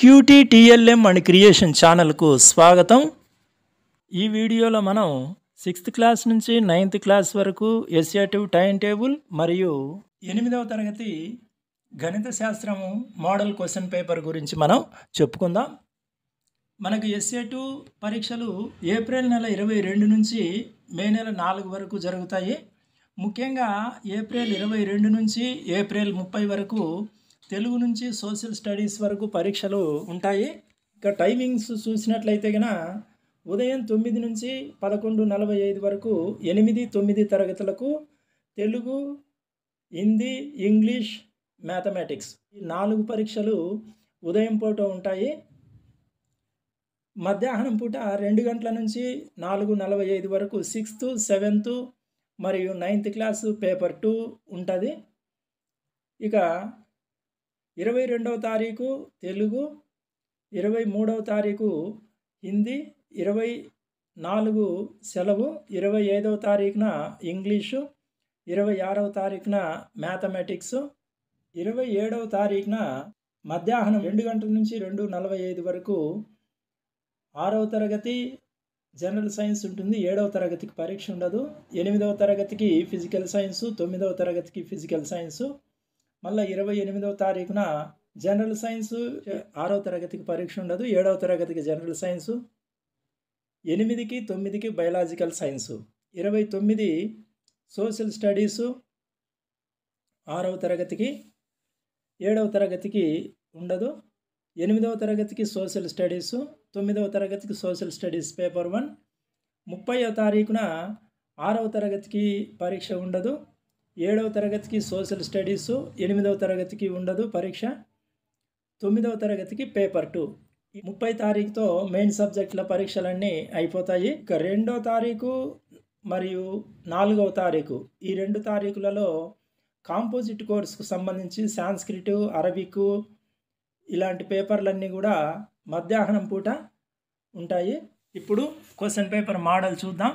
cutie and creation ఛానల్కు స్వాగతం ఈ వీడియోలో మనం సిక్స్త్ క్లాస్ నుంచి నైన్త్ క్లాస్ వరకు ఎస్ఏటివ్ టైం టేబుల్ మరియు ఎనిమిదవ తరగతి గణిత శాస్త్రము మోడల్ క్వశ్చన్ పేపర్ గురించి మనం చెప్పుకుందాం మనకు ఎస్ఏటివ్ పరీక్షలు ఏప్రిల్ నెల ఇరవై రెండు నుంచి మే నెల నాలుగు వరకు జరుగుతాయి ముఖ్యంగా ఏప్రిల్ ఇరవై రెండు నుంచి ఏప్రిల్ ముప్పై వరకు తెలుగు నుంచి సోషల్ స్టడీస్ వరకు పరీక్షలు ఉంటాయి ఇక టైమింగ్స్ చూసినట్లయితే కనుక ఉదయం తొమ్మిది నుంచి పదకొండు నలభై ఐదు వరకు ఎనిమిది తొమ్మిది తరగతులకు తెలుగు హిందీ ఇంగ్లీష్ మ్యాథమెటిక్స్ ఈ నాలుగు పరీక్షలు ఉదయం పూట ఉంటాయి మధ్యాహ్నం పూట రెండు గంటల నుంచి నాలుగు నలభై ఐదు వరకు సిక్స్త్ సెవెంత్ మరియు నైన్త్ క్లాసు పేపర్ టూ ఉంటుంది ఇక ఇరవై రెండవ తారీఖు తెలుగు ఇరవై మూడవ తారీఖు హిందీ ఇరవై నాలుగు సెలవు ఇరవై ఐదవ తారీఖున ఇంగ్లీషు ఇరవై ఆరవ తారీఖున మ్యాథమెటిక్స్ ఇరవై ఏడవ తారీఖున మధ్యాహ్నం రెండు గంటల నుంచి రెండు నలభై ఐదు వరకు ఆరవ తరగతి జనరల్ సైన్స్ ఉంటుంది ఏడవ తరగతికి పరీక్ష ఉండదు ఎనిమిదవ తరగతికి ఫిజికల్ సైన్సు తొమ్మిదవ తరగతికి ఫిజికల్ సైన్సు మళ్ళీ ఇరవై ఎనిమిదవ తారీఖున జనరల్ సైన్స్ ఆరవ తరగతికి పరీక్ష ఉండదు ఏడవ తరగతికి జనరల్ సైన్సు ఎనిమిదికి తొమ్మిదికి బయలాజికల్ సైన్సు ఇరవై తొమ్మిది సోషల్ స్టడీసు ఆరవ తరగతికి ఏడవ తరగతికి ఉండదు ఎనిమిదవ తరగతికి సోషల్ స్టడీసు తొమ్మిదవ తరగతికి సోషల్ స్టడీస్ పేపర్ వన్ ముప్పైవ తారీఖున ఆరవ తరగతికి పరీక్ష ఉండదు ఏడవ తరగతికి సోషల్ స్టడీసు ఎనిమిదవ తరగతికి ఉండదు పరీక్ష తొమ్మిదవ తరగతికి పేపర్ టూ ముప్పై తారీఖుతో మెయిన్ సబ్జెక్టుల పరీక్షలన్నీ అయిపోతాయి ఇక రెండో తారీఖు మరియు నాలుగవ తారీఖు ఈ రెండు తారీఖులలో కాంపోజిట్ కోర్సుకు సంబంధించి సాంస్క్రిట్ అరబికు ఇలాంటి పేపర్లన్నీ కూడా మధ్యాహ్నం పూట ఉంటాయి ఇప్పుడు క్వశ్చన్ పేపర్ మోడల్ చూద్దాం